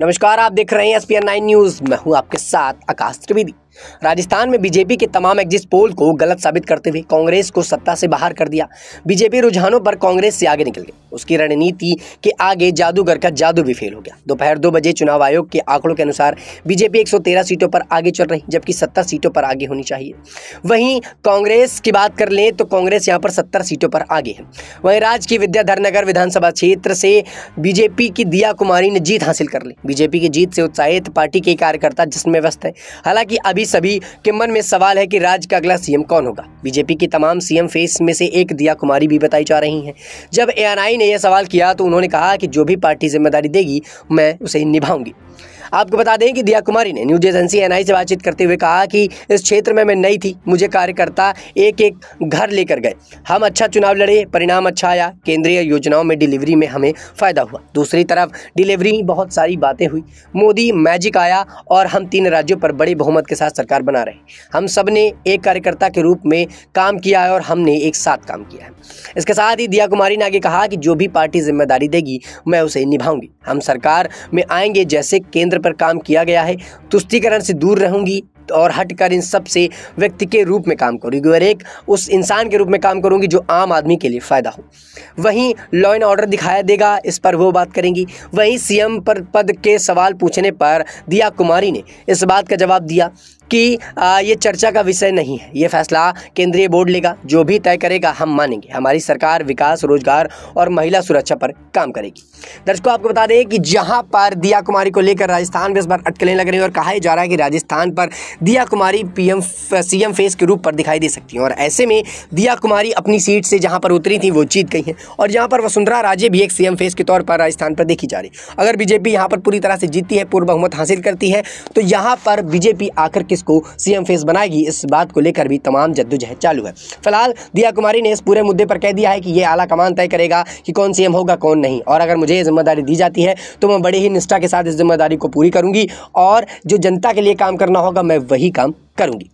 नमस्कार आप देख रहे हैं एस पी न्यूज मैं हूं आपके साथ आकाश त्रिवेदी राजस्थान में बीजेपी के तमाम एग्जिट पोल को गलत साबित करते हुए कांग्रेस को सत्ता से बाहर कर दिया बीजेपी रुझानों पर कांग्रेस से आगे निकल गई उसकी रणनीति के आगे जादूगर का जादू भी फेल हो गया दोपहर दो बजे चुनाव आयोग के आंकड़ों के अनुसार बीजेपी 113 सीटों पर आगे चल रही जबकि सत्तर सीटों पर आगे होनी चाहिए वहीं कांग्रेस की बात कर ले तो कांग्रेस यहाँ पर सत्तर सीटों पर आगे है वहीं राज्य की विद्याधर नगर विधानसभा क्षेत्र से बीजेपी की दिया कुमारी ने जीत हासिल कर ली बीजेपी की जीत से उत्साहित पार्टी के कार्यकर्ता जिसमें व्यस्त है हालांकि अभी अभी सभी के मन में सवाल है कि राज्य का अगला सीएम कौन होगा बीजेपी की तमाम सीएम फेस में से एक दिया कुमारी भी बताई जा रही हैं जब एआरआई ने यह सवाल किया तो उन्होंने कहा कि जो भी पार्टी जिम्मेदारी देगी मैं उसे निभाऊंगी आपको बता दें कि दिया कुमारी ने न्यूज एजेंसी एनआई से बातचीत करते हुए कहा कि इस क्षेत्र में मैं नई थी मुझे कार्यकर्ता एक एक घर लेकर गए हम अच्छा चुनाव लड़े परिणाम अच्छा आया केंद्रीय योजनाओं में डिलीवरी में हमें फ़ायदा हुआ दूसरी तरफ डिलीवरी बहुत सारी बातें हुई मोदी मैजिक आया और हम तीन राज्यों पर बड़े बहुमत के साथ सरकार बना रहे हम सब ने एक कार्यकर्ता के रूप में काम किया है और हमने एक साथ काम किया है इसके साथ ही दिया कुमारी ने आगे कहा कि जो भी पार्टी जिम्मेदारी देगी मैं उसे निभाऊंगी हम सरकार में आएंगे जैसे केंद्र पर काम किया गया है तुष्टिकरण से दूर रहूंगी और हटकर इन सब से व्यक्ति के रूप में काम करूँगी और एक उस इंसान के रूप में काम करूँगी जो आम आदमी के लिए फ़ायदा हो वहीं लॉ एंड ऑर्डर दिखाया देगा इस पर वो बात करेंगी वहीं सीएम पर पद के सवाल पूछने पर दिया कुमारी ने इस बात का जवाब दिया कि ये चर्चा का विषय नहीं है ये फैसला केंद्रीय बोर्ड लेगा जो भी तय करेगा हम मानेंगे हमारी सरकार विकास रोजगार और महिला सुरक्षा पर काम करेगी दर्शकों आपको बता दें कि जहां पर दिया कुमारी को लेकर राजस्थान में इस बार अटकलें लग रही हैं और कहा जा रहा है कि राजस्थान पर दिया कुमारी पीएम सीएम फेस के रूप पर दिखाई दे सकती हैं और ऐसे में दिया कुमारी अपनी सीट से जहाँ पर उतरी थी वो जीत गई हैं और यहाँ पर वसुंधरा राजे भी एक सीएम फेस के तौर पर राजस्थान पर देखी जा रही अगर बीजेपी यहाँ पर पूरी तरह से जीतती है पूर्व बहुमत हासिल करती है तो यहाँ पर बीजेपी आकर किसको सीएम फेस बनाएगी इस बात को लेकर भी तमाम जद्दोजहद चालू है फिलहाल दिया कुमारी ने इस पूरे मुद्दे पर कह दिया है कि ये आला कमान तय करेगा कि कौन सीएम होगा कौन नहीं और अगर मुझे ये जिम्मेदारी दी जाती है तो मैं बड़े ही निष्ठा के साथ इस जिम्मेदारी को पूरी करूंगी और जो जनता के लिए काम करना होगा मैं वही काम करूंगी